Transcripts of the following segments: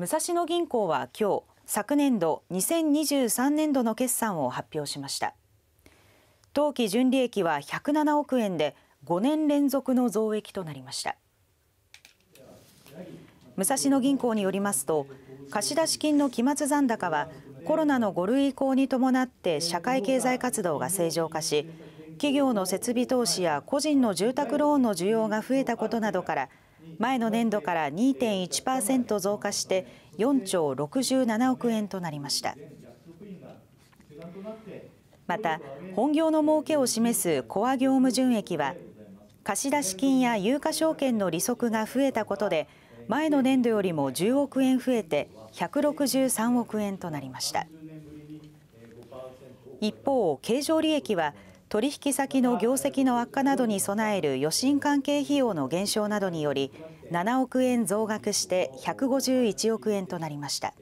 武蔵野銀行は今日昨年度2023年度の決算を発表しました当期純利益は107億円で5年連続の増益となりました武蔵野銀行によりますと貸出金の期末残高はコロナの5類移行に伴って社会経済活動が正常化し企業の設備投資や個人の住宅ローンの需要が増えたことなどから前の年度から2.1%増加して4兆67億円となりましたまた本業の儲けを示すコア業務純益は貸出金や有価証券の利息が増えたことで前の年度よりも10億円増えて163億円となりました一方経常利益は取引先の業績の悪化などに備える余震関係費用の減少などにより7億円増額して151億円となりました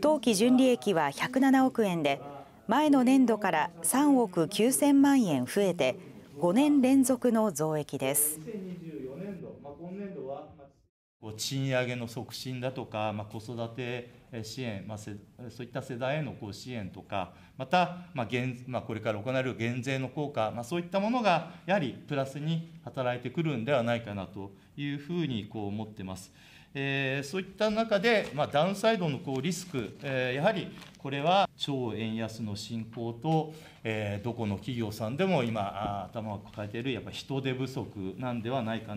当期純利益は107億円で前の年度から3億9000万円増えて5年連続の増益です。賃上げの促進だとか、まあ、子育て支援、まあ、そういった世代へのこう支援とか、また、まあ減まあ、これから行われる減税の効果、まあ、そういったものがやはりプラスに働いてくるんではないかなというふうにこう思ってます。えー、そういった中で、まあ、ダウンサイドのこうリスク、えー、やはりこれは超円安の進行と、えー、どこの企業さんでも今、頭を抱えているやっぱ人手不足なんではないかな。